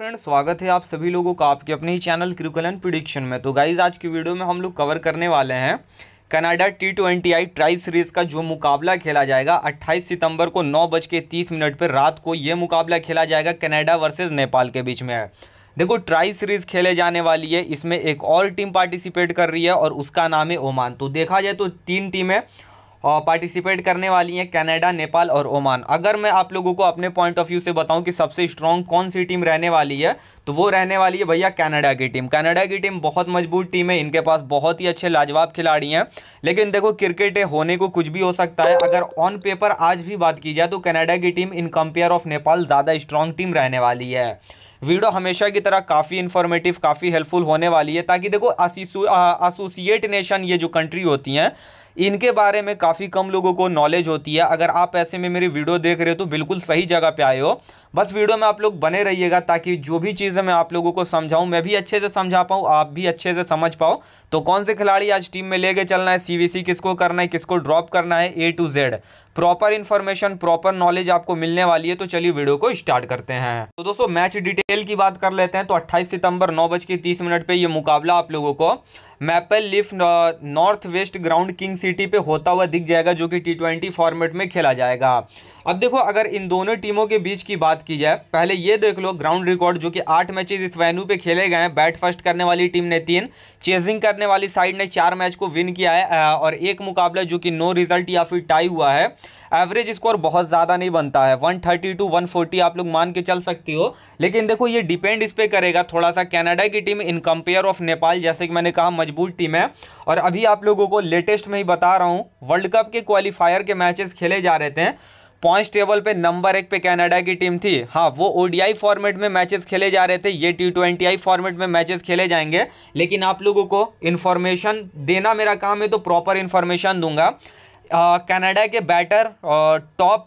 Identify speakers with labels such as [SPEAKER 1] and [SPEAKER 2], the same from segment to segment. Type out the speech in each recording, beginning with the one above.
[SPEAKER 1] friend स्वागत है आप सभी लोगों का आपके अपने ही चैनल क्रिकल प्रिडिक्शन में तो गाइज आज की वीडियो में हम लोग कवर करने वाले हैं Canada T twenty I tri series का जो मुकाबला खेला जाएगा 28 सितंबर को नौ बज के तीस मिनट पर रात को ये मुकाबला खेला जाएगा कनाडा वर्सेज नेपाल के बीच में है देखो ट्राई सीरीज खेले जाने वाली है इसमें एक और टीम पार्टिसिपेट कर रही है और उसका नाम है ओमान तो देखा जाए तो तीन टीमें पार्टिसिपेट करने वाली हैं कनाडा नेपाल और ओमान अगर मैं आप लोगों को अपने पॉइंट ऑफ व्यू से बताऊं कि सबसे स्ट्रॉन्ग कौन सी टीम रहने वाली है तो वो रहने वाली है भैया कनाडा की टीम कनाडा की टीम बहुत मजबूत टीम है इनके पास बहुत ही अच्छे लाजवाब खिलाड़ी हैं लेकिन देखो क्रिकेट होने को कुछ भी हो सकता है अगर ऑन पेपर आज भी बात की जाए तो कैनेडा की team in compare of Nepal ज़्यादा स्ट्रॉन्ग टीम रहने वाली है वीडियो हमेशा की तरह काफ़ी इन्फॉर्मेटिव काफ़ी हेल्पफुल होने वाली है ताकि देखो एसोसिएट नेशन ये जो कंट्री होती हैं इनके बारे में काफ़ी कम लोगों को नॉलेज होती है अगर आप ऐसे में मेरी वीडियो देख रहे हो तो बिल्कुल सही जगह पे आए हो बस वीडियो में आप लोग बने रहिएगा ताकि जो भी चीज़ें मैं आप लोगों को समझाऊं मैं भी अच्छे से समझा पाऊँ आप भी अच्छे से समझ पाओ तो कौन से खिलाड़ी आज टीम में लेके चलना है सी किसको करना है किसको ड्रॉप करना है A to Z proper information proper knowledge आपको मिलने वाली है तो चलिए वीडियो को स्टार्ट करते हैं तो दोस्तों मैच डिटेल की बात कर लेते हैं तो 28 सितंबर नौ बज के तीस मिनट पर यह मुकाबला आप लोगों को maple leaf north west ground King City पे होता हुआ दिख जाएगा जो कि टी ट्वेंटी फॉर्मेट में खेला जाएगा अब देखो अगर इन दोनों टीमों के बीच की बात की जाए पहले ये देख लो ग्राउंड रिकॉर्ड जो कि आठ मैचेस इस वेन्यू पे खेले गए हैं बैट फर्स्ट करने वाली टीम ने तीन चेजिंग करने वाली साइड ने चार मैच को विन किया है और एक मुकाबला जो कि नो रिजल्ट या फिर टाई हुआ है एवरेज स्कोर बहुत ज़्यादा नहीं बनता है 130 टू 140 आप लोग मान के चल सकती हो लेकिन देखो ये डिपेंड इस पर करेगा थोड़ा सा कनाडा की team in compare of Nepal जैसे कि मैंने कहा मजबूत टीम है और अभी आप लोगों को लेटेस्ट में ही बता रहा हूँ वर्ल्ड कप के क्वालिफायर के मैचेस खेले जा रहे थे पॉइंट्स टेबल पे नंबर एक पे कनाडा की टीम थी हाँ वो ओडीआई फॉर्मेट में मैचेस खेले जा रहे थे ये टी ट्वेंटी आई फॉर्मेट में मैचेस खेले जाएंगे लेकिन आप लोगों को इन्फॉर्मेशन देना मेरा काम है तो प्रॉपर इन्फॉर्मेशन दूंगा कनाडा के बैटर और टॉप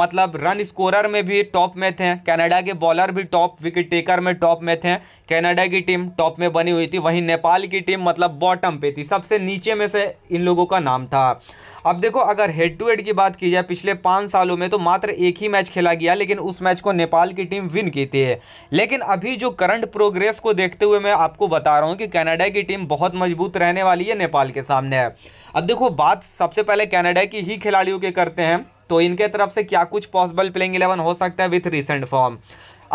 [SPEAKER 1] मतलब रन स्कोरर में भी टॉप में थे कनाडा के बॉलर भी टॉप विकेट टेकर में टॉप में थे कनाडा की टीम टॉप में बनी हुई थी वहीं नेपाल की टीम मतलब बॉटम पे थी सबसे नीचे में से इन लोगों का नाम था अब देखो अगर हेड टू हेड की बात की जाए पिछले पाँच सालों में तो मात्र एक ही मैच खेला गया लेकिन उस मैच को नेपाल की टीम विन की थी लेकिन अभी जो करंट प्रोग्रेस को देखते हुए मैं आपको बता रहा हूँ कि कनाडा की टीम बहुत मजबूत रहने वाली है नेपाल के सामने अब देखो बात सबसे पहले कनाडा की ही खिलाड़ियों के करते हैं तो इनके तरफ से क्या कुछ पॉसिबल प्लेइंग इलेवन हो सकता है विथ रिसेंट फॉर्म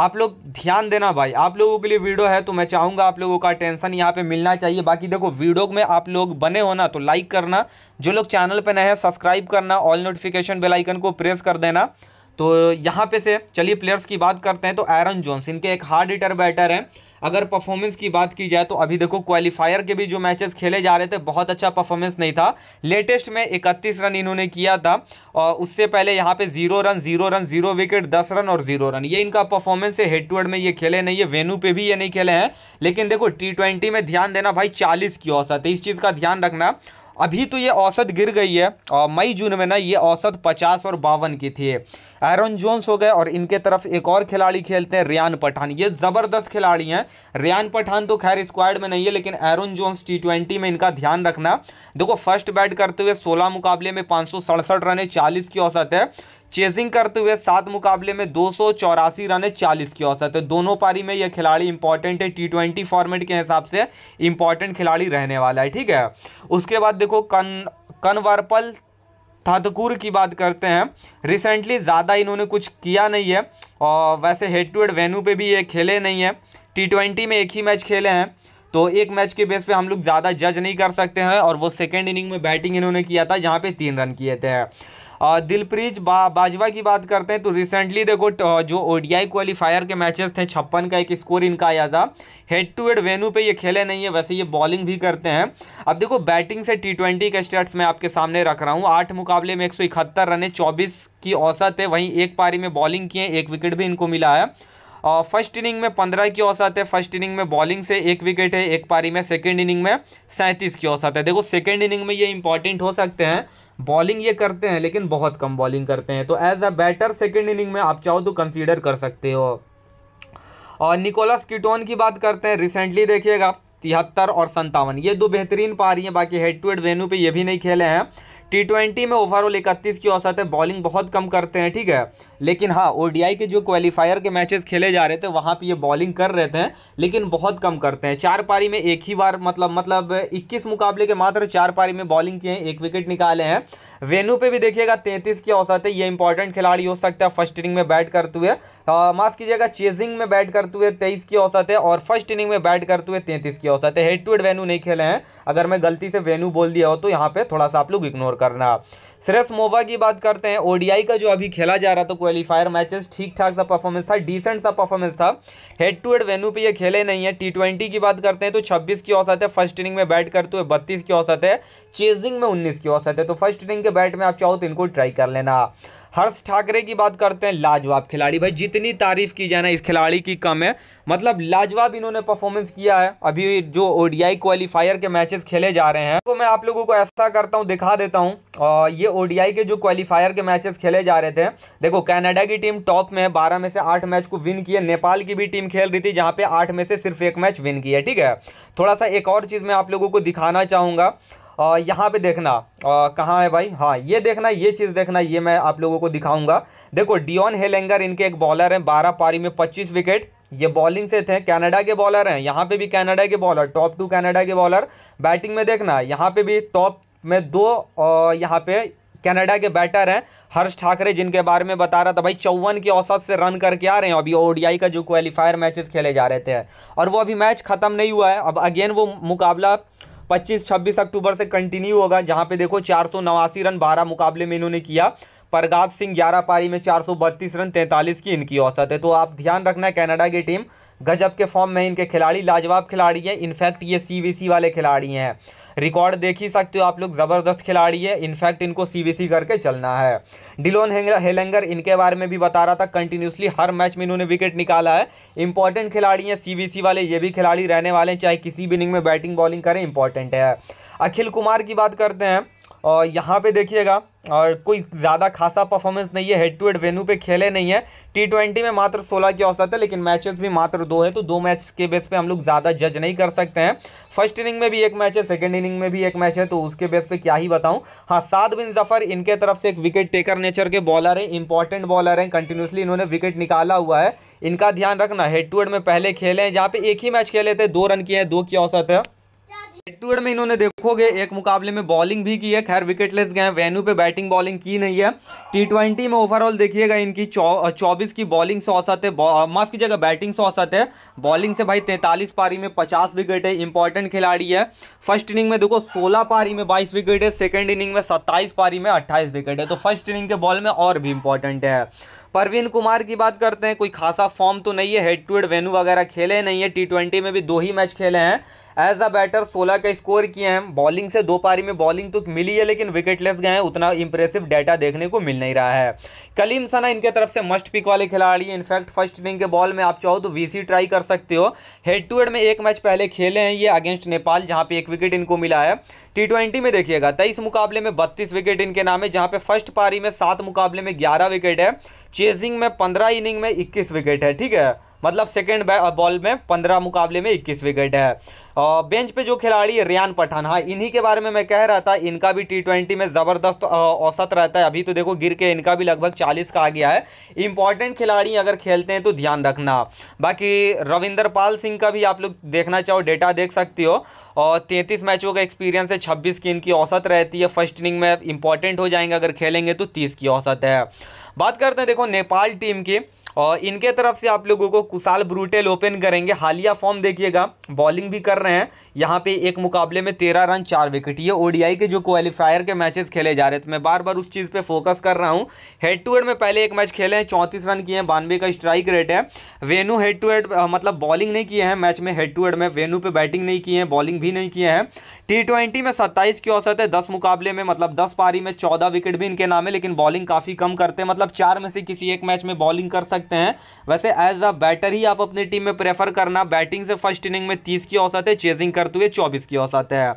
[SPEAKER 1] आप लोग ध्यान देना भाई आप लोगों के लिए वीडियो है तो मैं चाहूँगा आप लोगों का टेंशन यहाँ पे मिलना चाहिए बाकी देखो वीडियो में आप लोग बने हो ना तो लाइक करना जो लोग चैनल पे नए हैं सब्सक्राइब करना ऑल नोटिफिकेशन बेल आइकन को प्रेस कर देना तो यहाँ पे से चलिए प्लेयर्स की बात करते हैं तो एरन जोन्स इनके एक हार्ड हिटर बैटर हैं अगर परफॉर्मेंस की बात की जाए तो अभी देखो क्वालिफायर के भी जो मैचेस खेले जा रहे थे बहुत अच्छा परफॉर्मेंस नहीं था लेटेस्ट में 31 रन इन्होंने किया था और उससे पहले यहाँ पे zero run zero run zero wicket दस रन और जीरो रन ये इनका परफॉर्मेंस है हेड टू हेड में ये खेले नहीं है वेन्यू पे भी ये नहीं खेले हैं लेकिन देखो टी में ध्यान देना भाई चालीस की औसत है इस चीज़ का ध्यान रखना अभी तो ये औसत गिर गई है और मई जून में ना ये औसत पचास और बावन की थी एरन जोन्स हो गए और इनके तरफ एक और खिलाड़ी खेलते हैं रियान पठान ये ज़बरदस्त खिलाड़ी हैं रियान पठान तो खैर स्क्वाड में नहीं है लेकिन एरन जोन्स टी ट्वेंटी में इनका ध्यान रखना देखो फर्स्ट बैट करते हुए सोलह मुकाबले में पाँच सौ सड़सठ रन है चालीस की औसत है चेजिंग करते हुए सात मुकाबले में दो सौ चौरासी रन है चालीस की औसत है दोनों पारी में यह खिलाड़ी इंपॉर्टेंट है टी ट्वेंटी फॉर्मेट के हिसाब से इंपॉर्टेंट खिलाड़ी रहने वाला है ठीक है उसके बाद देखो कन कनवरपल थातकुर की बात करते हैं रिसेंटली ज़्यादा इन्होंने कुछ किया नहीं है और वैसे हेड टू हेड वेन्यू पे भी ये खेले नहीं है टी ट्वेंटी में एक ही मैच खेले हैं तो एक मैच के बेस पे हम लोग ज़्यादा जज नहीं कर सकते हैं और वो सेकेंड इनिंग में बैटिंग इन्होंने किया था जहाँ पे तीन रन किए थे दिलप्रीत बा, बाजवा की बात करते हैं तो रिसेंटली देखो जो ओडीआई क्वालिफायर के मैचेस थे छप्पन का एक स्कोर इनका आया था हेड टू हेड वेन्यू पे ये खेले नहीं है वैसे ये बॉलिंग भी करते हैं अब देखो बैटिंग से टी ट्वेंटी के स्टेट्स मैं आपके सामने रख रहा हूँ आठ मुकाबले में एक सौ इकहत्तर है चौबीस की औसत है वहीं एक पारी में बॉलिंग किए एक विकेट भी इनको मिला है फर्स्ट इनिंग में पंद्रह की औसत है फर्स्ट इनिंग में बॉलिंग से एक विकेट है एक पारी में सेकेंड इनिंग में सैंतीस की औसत है देखो सेकेंड इनिंग में ये इंपॉर्टेंट हो सकते हैं बॉलिंग ये करते हैं लेकिन बहुत कम बॉलिंग करते हैं तो as a batter second inning में आप चाहो तो कंसिडर कर सकते हो और निकोलस किटोन की बात करते हैं रिसेंटली देखिएगा तिहत्तर और संतावन ये दो बेहतरीन पारी हैं बाकी हेड टू हेड वेन्यू पे ये भी नहीं खेले हैं टी ट्वेंटी में ओवरऑल इकतीस की औसत है बॉलिंग बहुत कम करते हैं ठीक है लेकिन हाँ आई के जो क्वालिफायर के मैचेस खेले जा रहे थे वहाँ पे ये बॉलिंग कर रहे थे लेकिन बहुत कम करते हैं चार पारी में एक ही बार मतलब मतलब 21 मुकाबले के मात्र चार पारी में बॉलिंग किए हैं एक विकेट निकाले हैं वेन्यू पे भी देखिएगा तैंतीस की औसत है ये इंपॉर्टेंट खिलाड़ी हो सकता है फर्स्ट इनिंग में बैट करते हुए माफ़ कीजिएगा चेजिंग में बैट करते हुए तेईस की औसत है और फर्स्ट इनिंग में बैट करते हुए तैंतीस की औसत है हेड टू हेड वेनू नहीं खेले हैं अगर मैं गलती से वेन्यू बोल दिया हो तो यहाँ पर थोड़ा सा आप लोग इग्नोर करना सिर्फ मोवा की बात करते हैं ओडीआई का जो अभी खेला जा रहा था क्वालिफायर मैचेस ठीक ठाक सा परफॉर्मेंस था डिसेंट सा परफॉर्मेंस था हेड टू हेड वेन्यू पे ये खेले नहीं है टी ट्वेंटी की बात करते हैं तो 26 की औसत है फर्स्ट इनिंग में बैट करते हुए 32 की औसत है चेजिंग में 19 की औसत है तो फर्स्ट इनिंग के बैट में आप चाहो तो इनको ट्राई कर लेना हर्ष ठाकरे की बात करते हैं लाजवाब खिलाड़ी भाई जितनी तारीफ की जाए ना इस खिलाड़ी की कम है मतलब लाजवाब इन्होंने परफॉर्मेंस किया है अभी जो ओडीआई क्वालिफायर के मैचेस खेले जा रहे हैं तो मैं आप लोगों को ऐसा करता हूँ दिखा देता हूँ ये ओडीआई के जो क्वालिफायर के मैचेस खेले जा रहे थे देखो कैनेडा की टीम टॉप में बारह में से आठ मैच को विन किया नेपाल की भी टीम खेल रही थी जहाँ पे आठ में से सिर्फ एक मैच विन किया ठीक है थोड़ा सा एक और चीज़ मैं आप लोगों को दिखाना चाहूँगा यहाँ पे देखना कहाँ है भाई हाँ ये देखना ये चीज़ देखना ये मैं आप लोगों को दिखाऊंगा देखो डिओन हेलेंगर इनके एक बॉलर हैं बारह पारी में पच्चीस विकेट ये बॉलिंग से थे कनाडा के बॉलर हैं यहाँ पे भी कनाडा के बॉलर टॉप टू कनाडा के बॉलर बैटिंग में देखना यहाँ पे भी टॉप में दो यहाँ पे कनाडा के बैटर हैं हर्ष ठाकरे जिनके बारे में बता रहा था भाई चौवन की औसत से रन करके आ रहे हैं अभी ओडीआई का जो क्वालिफायर मैचेस खेले जा रहे थे और वो अभी मैच ख़त्म नहीं हुआ है अब अगेन वो मुकाबला 25 26 अक्टूबर से कंटिन्यू होगा जहां पे देखो चार रन 12 मुकाबले में इन्होंने किया प्रगात सिंह ग्यारह पारी में चार रन तैंतालीस की इनकी औसत है तो आप ध्यान रखना कनाडा की टीम गजब के फॉर्म में इनके खिलाड़ी लाजवाब खिलाड़ी है इनफैक्ट ये सीबीसी वाले खिलाड़ी हैं रिकॉर्ड देख ही सकते हो आप लोग ज़बरदस्त खिलाड़ी है इनफैक्ट इनको सीबीसी करके चलना है डिलोन हेलेंगर इनके बारे में भी बता रहा था कंटिन्यूसली हर मैच में इन्होंने विकेट निकाला है इंपॉर्टेंट खिलाड़ी हैं सी वाले ये भी खिलाड़ी रहने वाले हैं चाहे किसी भी इनिंग में बैटिंग बॉलिंग करें इंपॉर्टेंट है अखिल कुमार की बात करते हैं और यहाँ पे देखिएगा और कोई ज़्यादा खासा परफॉर्मेंस नहीं है हेड टू हेड वेन्यू पे खेले नहीं है टी ट्वेंटी में मात्र सोलह की औसत है लेकिन मैचेस भी मात्र दो है तो दो मैच के बेस पे हम लोग ज़्यादा जज नहीं कर सकते हैं फर्स्ट इनिंग में भी एक मैच है सेकेंड इनिंग में भी एक मैच है तो उसके बेस पर क्या ही बताऊँ हाँ साद बिन जफ़र इनके तरफ से एक विकेट टेकर नेचर के बॉलर है इंपॉर्टेंट बॉलर हैं कंटिन्यूसली इन्होंने विकेट निकाला हुआ है इनका ध्यान रखना हेड टू हेड में पहले खेले हैं जहाँ पे एक ही मैच खेले थे दो रन किए हैं दो की औसत है हेड में इन्होंने देखोगे एक मुकाबले में बॉलिंग भी की है खैर विकेटलेस गए वेन्यू पे बैटिंग बॉलिंग की नहीं है टी में ओवरऑल देखिएगा इनकी चौबीस की बॉलिंग से औसत है माफ की जगह बैटिंग से औसत है बॉलिंग से भाई तैंतालीस पारी में पचास विकेट है इंपॉर्टेंट खिलाड़ी है फर्स्ट इनिंग में देखो सोलह पारी में बाईस विकेट है सेकेंड इनिंग में सत्ताईस पारी में अट्ठाईस विकेट है तो फर्स्ट इनिंग के बॉल में और भी इंपॉर्टेंट है परवीन कुमार की बात करते हैं कोई खासा फॉर्म तो नहीं है हेड टू हेड वेन्यू वगैरह खेले नहीं है टी में भी दो ही मैच खेले हैं एज अ बैटर 16 का स्कोर किए हैं बॉलिंग से दो पारी में बॉलिंग तो मिली है लेकिन विकेटलेस गए हैं उतना इंप्रेसिव डाटा देखने को मिल नहीं रहा है कलीम सना इनके तरफ से मस्ट पिक वाले खिलाड़ी हैं इनफैक्ट फर्स्ट इनिंग के बॉल में आप चाहो तो वीसी ट्राई कर सकते हो हेड टू हेड में एक मैच पहले खेले हैं ये अगेंस्ट नेपाल जहाँ पे एक विकेट इनको मिला है टी ट्वेंटी में देखिएगा तेईस मुकाबले में बत्तीस विकेट इनके नाम है जहाँ पे फर्स्ट पारी में सात मुकाबले में ग्यारह विकेट है चेजिंग में पंद्रह इनिंग में इक्कीस विकेट है ठीक है मतलब सेकेंड बॉल में पंद्रह मुकाबले में इक्कीस विकेट है और बेंच पे जो खिलाड़ी है रियान पठान हाँ इन्हीं के बारे में मैं कह रहा था इनका भी टी ट्वेंटी में ज़बरदस्त औसत रहता है अभी तो देखो गिर के इनका भी लगभग चालीस का आ गया है इंपॉर्टेंट खिलाड़ी अगर खेलते हैं तो ध्यान रखना बाकी रविंदर पाल सिंह का भी आप लोग देखना चाहो डेटा देख सकते हो और तैंतीस मैचों का एक्सपीरियंस है छब्बीस की इनकी औसत रहती है फर्स्ट इनिंग में इंपॉर्टेंट हो जाएंगे अगर खेलेंगे तो तीस की औसत है बात करते हैं देखो नेपाल टीम की और इनके तरफ से आप लोगों को कुशाल ब्रूटेल ओपन करेंगे हालिया फॉर्म देखिएगा बॉलिंग भी कर रहे हैं यहाँ पे एक मुकाबले में तेरह रन चार विकेट ये ओडीआई के जो क्वालिफायर के मैचेस खेले जा रहे थे मैं बार बार उस चीज़ पे फोकस कर रहा हूँ हेड टू हेड में पहले एक मैच खेले हैं चौंतीस रन किए हैं बानवे का स्ट्राइक रेट है वेनू हेड टू हेड मतलब बॉलिंग नहीं किए हैं मैच में हेड टू हेड में वेनू पर बैटिंग नहीं किए हैं बॉलिंग भी नहीं किए हैं टी में सत्ताईस की औसत है दस मुकाबले में मतलब दस पारी में चौदह विकेट भी इनके नाम है लेकिन बॉलिंग काफ़ी कम करते हैं मतलब चार में से किसी एक मैच में बॉलिंग कर सकते सकते हैं वैसे एज अ बैटर ही आप अपनी टीम में प्रेफर करना बैटिंग से फर्स्ट इनिंग में तीस की औसत है चेजिंग करते हुए चौबीस की औसत है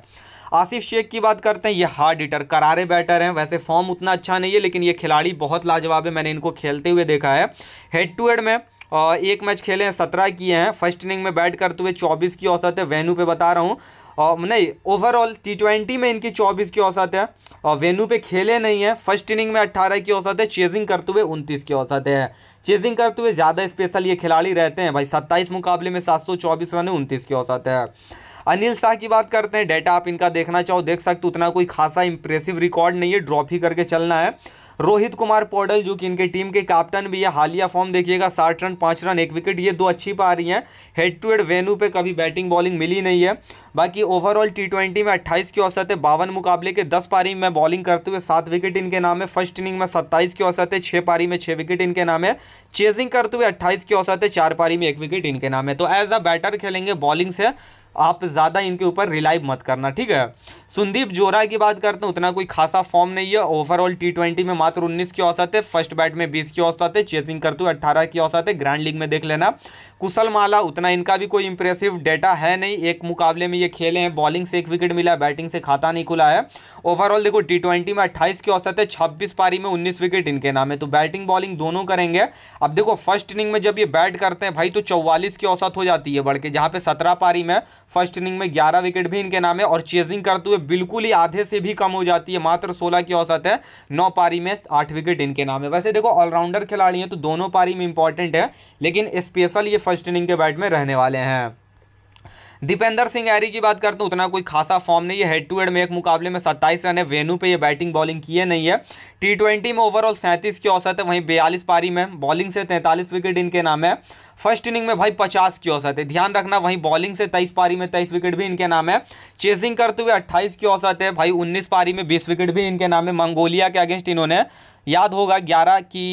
[SPEAKER 1] आसिफ शेख की बात करते हैं ये हार्ड हिटर करारे बैटर हैं वैसे फॉर्म उतना अच्छा नहीं है लेकिन ये खिलाड़ी बहुत लाजवाब है मैंने इनको खेलते हुए देखा है हेड टू हेड में एक मैच खेले हैं सत्रह किए हैं फर्स्ट इनिंग में बैट करते हुए चौबीस की औसत है वेन्यू पे बता रहा हूँ और नहीं ओवरऑल टी ट्वेंटी में इनकी चौबीस की औसत है और वेन्यू पे खेले नहीं है फर्स्ट इनिंग में अट्ठारह की औसत है चेजिंग करते हुए उनतीस की औसत है चेजिंग करते हुए ज़्यादा स्पेशल ये खिलाड़ी रहते हैं भाई सत्ताईस मुकाबले में सात सौ चौबीस रन है उनतीस की औसत है अनिल शाह की बात करते हैं डेटा आप इनका देखना चाहो देख सकते उतना कोई खासा इंप्रेसिव रिकॉर्ड नहीं है ड्रॉप ही करके चलना है रोहित कुमार पौडल जो कि इनके टीम के कैप्टन भी है हालिया फॉर्म देखिएगा साठ रन पांच रन एक विकेट ये दो अच्छी पा रही हैं हेड टू हेड वेन्यू पे कभी बैटिंग बॉलिंग मिली नहीं है बाकी ओवरऑल टी ट्वेंटी में अट्ठाईस की औसत है बावन मुकाबले के दस पारी में बॉलिंग करते हुए सात विकेट इनके नाम है फर्स्ट इनिंग में सत्ताईस की औसत है छह पारी में छह विकेट इनके नाम है चेजिंग करते हुए अट्ठाईस की औसत है चार पारी में एक विकेट इनके नाम है तो एज अ बैटर खेलेंगे बॉलिंग से आप ज़्यादा इनके ऊपर रिलाइव मत करना ठीक है संदीप जोरा की बात करते हैं उतना कोई खासा फॉर्म नहीं है ओवरऑल टी ट्वेंटी में मात्र छात्र उन्नीस की औसत है फर्स्ट बैट में बीस की औसत है चेसिंग करते हुए अट्ठारह की औसत है ग्रैंड लीग में देख लेना कुशल माला उतना इनका भी कोई इंप्रेसिव डेटा है नहीं एक मुकाबले में ये खेले हैं बॉलिंग से एक विकेट मिला बैटिंग से खाता नहीं खुला है ओवरऑल देखो टी में अट्ठाईस की औसत है छब्बीस पारी में उन्नीस विकेट इनके नाम है तो बैटिंग बॉलिंग दोनों करेंगे अब देखो फर्स्ट इनिंग में जब ये बैट करते हैं भाई तो चौवालीस की औसत हो जाती है बढ़ के जहाँ पे सत्रह पारी में फर्स्ट इनिंग में ग्यारह विकेट भी इनके नाम है और चेजिंग करते हुए बिल्कुल ही आधे से भी कम हो जाती है मात्र सोलह की औसत है नौ पारी में आठ विकेट इनके नाम है वैसे देखो ऑलराउंडर खिलाड़ी हैं तो दोनों पारी में इंपॉर्टेंट है लेकिन स्पेशल ये फर्स्ट इनिंग के बैट में रहने वाले हैं दीपेंद्र सिंह एरी की बात करते हैं उतना कोई खासा फॉर्म नहीं है हेड टू हेड में एक मुकाबले में सत्ताईस रन है वेनू पे ये बैटिंग बॉलिंग किए नहीं है टी ट्वेंटी में ओवरऑल सैंतीस की औसत है वहीं बयालीस पारी में बॉलिंग से तैंतालीस विकेट इनके नाम है फर्स्ट इनिंग में भाई पचास की औसत है ध्यान रखना वहीं बॉलिंग से तेईस पारी में तेईस विकेट भी इनके नाम है चेसिंग करते हुए अट्ठाईस की औसत है भाई उन्नीस पारी में बीस विकेट भी इनके नाम है मंगोलिया के अगेंस्ट इन्होंने याद होगा ग्यारह की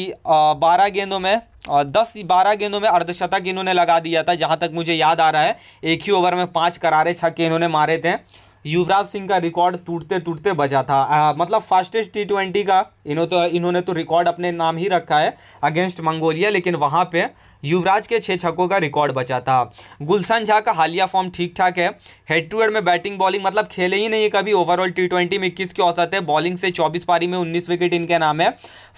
[SPEAKER 1] बारह गेंदों में और दस बारह गेंदों में अर्धशतक इन्होंने लगा दिया था जहाँ तक मुझे याद आ रहा है एक ही ओवर में पाँच करारे छक्के इन्होंने मारे थे युवराज सिंह का रिकॉर्ड टूटते टूटते बचा था आ, मतलब फास्टेस्ट टी ट्वेंटी का इन्हों तो इन्होंने तो रिकॉर्ड अपने नाम ही रखा है अगेंस्ट मंगोलिया लेकिन वहाँ पे युवराज के छः छक्कों का रिकॉर्ड बचा था गुलशन झा का हालिया फॉर्म ठीक ठाक है हेड टू हेड में बैटिंग बॉलिंग मतलब खेले ही नहीं कभी ओवरऑल टी ट्वेंटी में इक्कीस की औसत है बॉलिंग से चौबीस पारी में उन्नीस विकेट इनके नाम है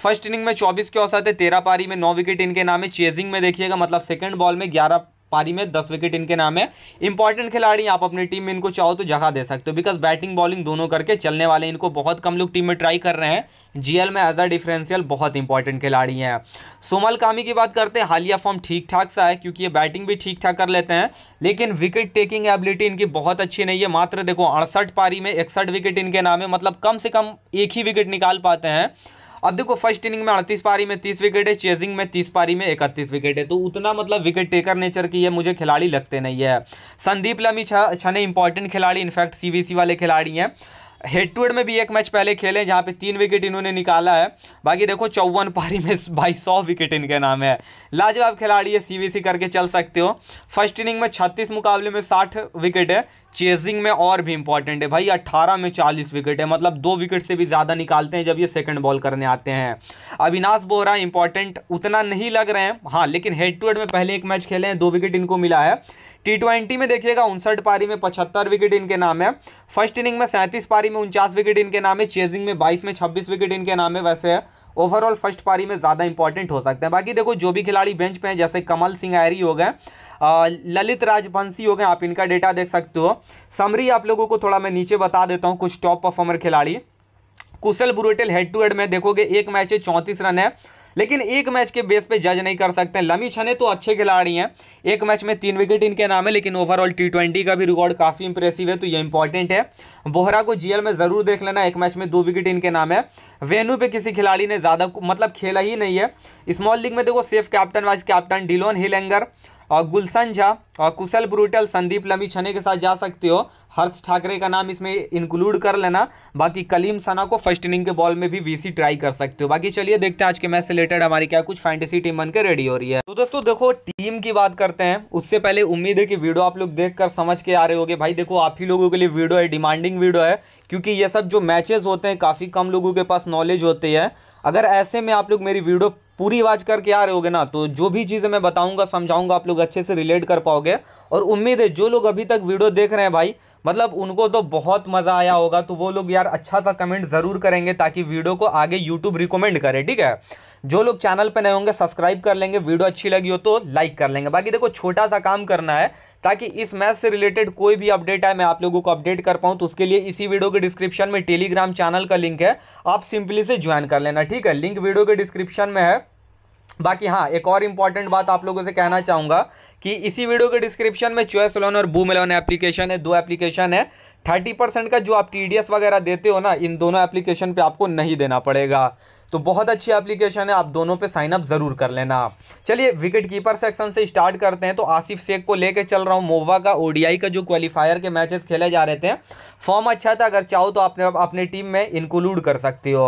[SPEAKER 1] फर्स्ट इनिंग में चौबीस की औसत है तेरह पारी में नौ विकेट इनके नाम है चेजिंग में देखिएगा मतलब सेकेंड बॉल में ग्यारह पारी में दस विकेट इनके नाम है इंपॉर्टेंट खिलाड़ी आप अपनी टीम में इनको चाहो तो जगह दे सकते हो बिकॉज बैटिंग बॉलिंग दोनों करके चलने वाले इनको बहुत कम लोग टीम में ट्राई कर रहे हैं जीएल में एज अ डिफरेंशियल बहुत इंपॉर्टेंट खिलाड़ी हैं सोमल कामी की बात करते हैं हालिया फॉर्म ठीक ठाक सा है क्योंकि ये बैटिंग भी ठीक ठाक कर लेते हैं लेकिन विकेट टेकिंग एबिलिटी इनकी बहुत अच्छी नहीं है मात्र देखो अड़सठ पारी में इकसठ विकेट इनके नाम है मतलब कम से कम एक ही विकेट निकाल पाते हैं अब देखो फर्स्ट इनिंग में अड़तीस पारी में तीस विकेट है चेजिंग में तीस पारी में इकतीस विकेट है तो उतना मतलब विकेट टेकर नेचर की है मुझे खिलाड़ी लगते नहीं है संदीप लमी छने इंपॉर्टेंट खिलाड़ी इनफैक्ट सी वाले खिलाड़ी हैं हेड टू हेड में भी एक मैच पहले खेले जहाँ पे तीन विकेट इन्होंने निकाला है बाकी देखो चौवन पारी में भाई सौ विकेट इनके नाम है लाजवाब खिलाड़ी है सीबीसी करके चल सकते हो फर्स्ट इनिंग में छत्तीस मुकाबले में साठ विकेट है चेजिंग में और भी इंपॉर्टेंट है भाई अट्ठारह में चालीस विकेट है मतलब दो विकेट से भी ज़्यादा निकालते हैं जब ये सेकंड बॉल करने आते हैं अविनाश बोहरा इंपॉर्टेंट उतना नहीं लग रहे हैं हाँ लेकिन हेड टू हेड में पहले एक मैच खेले हैं दो विकेट इनको मिला है टी ट्वेंटी में देखिएगा उनसठ पारी में पचहत्तर विकेट इनके नाम है फर्स्ट इनिंग में सैंतीस पारी में उनचास विकेट इनके नाम है चेजिंग में बाईस में छब्बीस विकेट इनके नाम है वैसे ओवरऑल फर्स्ट पारी में ज़्यादा इंपॉर्टेंट हो सकते हैं बाकी देखो जो भी खिलाड़ी बेंच पे हैं जैसे कमल सिंह आयरी हो गए ललित राजवंशी हो गए आप इनका डेटा देख सकते हो समरी आप लोगों को थोड़ा मैं नीचे बता देता हूँ कुछ टॉप परफॉर्मर खिलाड़ी Kushal Bhurtel head to head में देखोगे एक मैच है चौंतीस रन है लेकिन एक मैच के बेस पे जज नहीं कर सकते लमी छने तो अच्छे खिलाड़ी हैं एक मैच में तीन विकेट इनके नाम है लेकिन ओवरऑल टी का भी रिकॉर्ड काफ़ी इंप्रेसिव है तो ये इंपॉर्टेंट है बोहरा को जीएल में ज़रूर देख लेना एक मैच में दो विकेट इनके नाम है वेनू पे किसी खिलाड़ी ने ज़्यादा मतलब खेला ही नहीं है स्मॉल लीग में देखो safe captain vice captain Dillon Heyliger और गुलशन झा और कुशल ब्रूटल संदीप लमी छने के साथ जा सकते हो हर्ष ठाकरे का नाम इसमें इंक्लूड कर लेना बाकी कलीम सना को फर्स्ट इनिंग के बॉल में भी वीसी ट्राई कर सकते हो बाकी चलिए देखते हैं आज के मैच से रिलेटेड हमारी क्या कुछ फैंटेसी टीम बन रेडी हो रही है तो दोस्तों देखो टीम की बात करते हैं उससे पहले उम्मीद है कि वीडियो आप लोग देख कर समझ के आ रहे हो भाई देखो आप ही लोगों के लिए वीडियो है डिमांडिंग वीडियो है क्योंकि ये सब जो मैचेज होते हैं काफ़ी कम लोगों के पास नॉलेज होती है अगर ऐसे में आप लोग मेरी वीडियो पूरी आवाज़ करके आ रहे होगे ना तो जो भी चीज़ें मैं बताऊंगा समझाऊंगा आप लोग अच्छे से रिलेट कर पाओगे और उम्मीद है जो लोग अभी तक वीडियो देख रहे हैं भाई मतलब उनको तो बहुत मज़ा आया होगा तो वो लोग यार अच्छा सा कमेंट ज़रूर करेंगे ताकि वीडियो को आगे यूट्यूब रिकमेंड करे ठीक है जो लोग चैनल पर नए होंगे सब्सक्राइब कर लेंगे वीडियो अच्छी लगी हो तो लाइक कर लेंगे बाकी देखो छोटा सा काम करना है ताकि इस मैच से रिलेटेड कोई भी अपडेट आए मैं आप लोगों को अपडेट कर पाऊँ तो उसके लिए इसी वीडियो के डिस्क्रिप्शन में टेलीग्राम चैनल का लिंक है आप सिंपली से ज्वाइन कर लेना ठीक है लिंक वीडियो के डिस्क्रिप्शन में है बाकी हाँ एक और इम्पॉर्टेंट बात आप लोगों से कहना चाहूँगा कि इसी वीडियो के डिस्क्रिप्शन में चॉइस लोन और बूम लोन एप्लीकेशन है दो एप्लीकेशन है थर्टी परसेंट का जो आप टी वगैरह देते हो ना इन दोनों एप्लीकेशन पे आपको नहीं देना पड़ेगा तो बहुत अच्छी एप्लीकेशन है आप दोनों पे साइन अप ज़रूर कर लेना आप चलिए विकेट कीपर सेक्शन से स्टार्ट करते हैं तो आसिफ शेख को लेकर चल रहा हूँ मोवा का ओडीआई का जो क्वालिफायर के मैचेस खेले जा रहे थे फॉर्म अच्छा था अगर चाहो तो आपने अपने टीम में इंक्लूड कर सकती हो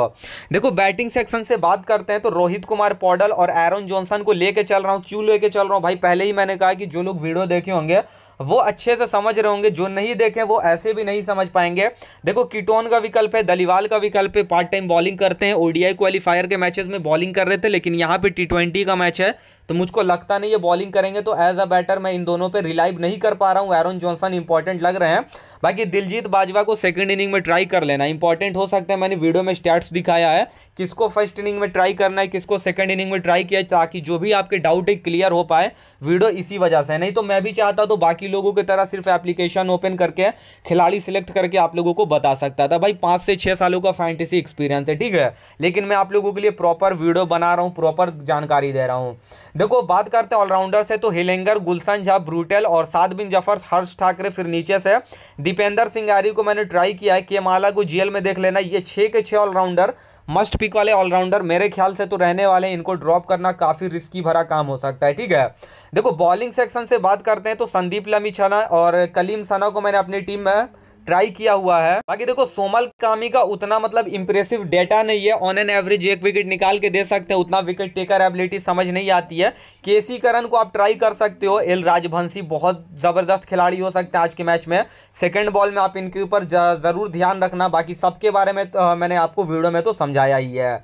[SPEAKER 1] देखो बैटिंग सेक्शन से बात करते हैं तो रोहित कुमार पौडल और एरन जॉनसन को लेकर चल रहा हूँ क्यों लेके चल रहा हूँ भाई पहले ही मैंने कहा कि जो लोग वीडियो देखे होंगे वो अच्छे से समझ रहे होंगे जो नहीं देखें वो ऐसे भी नहीं समझ पाएंगे देखो किटोन का विकल्प है दलीवाल का विकल्प है पार्ट टाइम बॉलिंग करते हैं ओडीआई क्वालिफायर के मैचेस में बॉलिंग कर रहे थे लेकिन यहाँ पर टी का मैच है तो मुझको लगता नहीं ये बॉलिंग करेंगे तो एज अ बैटर मैं इन दोनों पर रिलाइव नहीं कर पा रहा हूँ एरोन जॉनसन इंपॉर्टेंट लग रहे हैं बाकी दिलजीत बाजवा को सेकेंड इनिंग में ट्राई कर लेना इंपॉर्टेंट हो सकता है मैंने वीडियो में स्टैट्स दिखाया है किसको फर्स्ट इनिंग में ट्राई करना है किसको सेकेंड इनिंग में ट्राई किया ताकि जो भी आपके डाउट है क्लियर हो पाए वीडियो इसी वजह से नहीं तो मैं भी चाहता तो बाकी लोगों की तरह सिर्फ एप्लीकेशन ओपन करके खिलाड़ी सिलेक्ट करके आप लोगों को बता सकता था भाई पाँच से छः सालों का फैंटेसी एक्सपीरियंस है ठीक है लेकिन मैं आप लोगों के लिए प्रॉपर वीडियो बना रहा हूँ प्रॉपर जानकारी दे रहा हूँ देखो बात करते हैं ऑलराउंडर से तो हिलेंगर गुलशन झा ब्रूटेल और साद बिन जफर हर्ष ठाकरे फिर नीचे से दीपेंद्र सिंगारी को मैंने ट्राई किया है के माला को जीएल में देख लेना ये छः के छः ऑलराउंडर मस्ट पिक वाले ऑलराउंडर मेरे ख्याल से तो रहने वाले इनको ड्रॉप करना काफ़ी रिस्की भरा काम हो सकता है ठीक है देखो बॉलिंग सेक्शन से बात करते हैं तो संदीप लमी छना और कलीम सना को मैंने अपनी टीम में ट्राई किया हुआ है बाकी देखो सोमल कामी का उतना मतलब इंप्रेसिव डेटा नहीं है ऑन एन एवरेज एक विकेट निकाल के दे सकते हैं उतना विकेट टेकर एबिलिटी समझ नहीं आती है केसी करण को आप ट्राई कर सकते हो एल राजवंशी बहुत ज़बरदस्त खिलाड़ी हो सकते हैं आज के मैच में सेकेंड बॉल में आप इनके ऊपर ज़रूर ध्यान रखना बाकी सबके बारे में तो, मैंने आपको वीडियो में तो समझाया ही है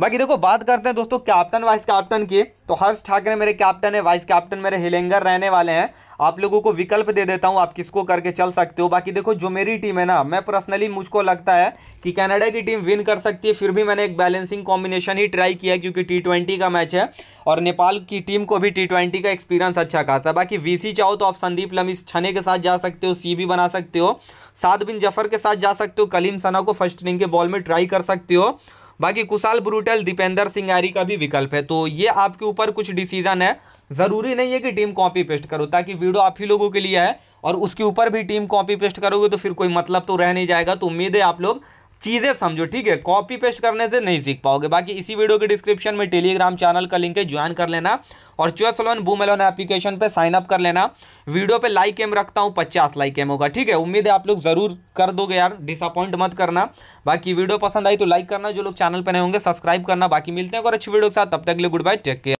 [SPEAKER 1] बाकी देखो बात करते हैं दोस्तों कैप्टन वाइस कैप्टन की तो हर्ष ठाकरे मेरे कैप्टन है वाइस कैप्टन मेरे हिलेंगर रहने वाले हैं आप लोगों को विकल्प दे देता हूँ आप किसको करके चल सकते हो बाकी देखो जो मेरी टीम है ना मैं पर्सनली मुझको लगता है कि कनाडा की टीम विन कर सकती है फिर भी मैंने एक बैलेंसिंग कॉम्बिनेशन ही ट्राई किया क्योंकि टी का मैच है और नेपाल की टीम को भी टी का एक्सपीरियंस अच्छा खासा है बाकी वी चाहो तो आप संदीप लमिस छने के साथ जा सकते हो सी बना सकते हो साद बिन जफर के साथ जा सकते हो कलीम सना को फर्स्ट इनिंग के बॉल में ट्राई कर सकते हो बाकी कुशाल ब्रूटल दीपेंद्र सिंह आरी का भी विकल्प है तो ये आपके ऊपर कुछ डिसीजन है ज़रूरी नहीं है कि टीम कॉपी पेस्ट करो ताकि वीडियो आप ही लोगों के लिए है और उसके ऊपर भी टीम कॉपी पेस्ट करोगे तो फिर कोई मतलब तो रह नहीं जाएगा तो उम्मीद है आप लोग चीज़ें समझो ठीक है कॉपी पेस्ट करने से नहीं सीख पाओगे बाकी इसी वीडियो के डिस्क्रिप्शन में टेलीग्राम चैनल का लिंक है ज्वाइन कर लेना और चोस लोन बूम एलोन एप्लीकेशन पर साइन अप कर लेना वीडियो पे लाइक एम रखता हूँ पचास लाइक एम होगा ठीक है उम्मीद है आप लोग ज़रूर कर दोगे यार डिसअपॉइंट मत करना बाकी वीडियो पसंद आई तो लाइक करना जो लोग चैनल पर नहीं होंगे सब्सक्राइब करना बाकी मिलते हैं और अच्छी वीडियो के साथ तब तक लिए गुड बाय टेक केयर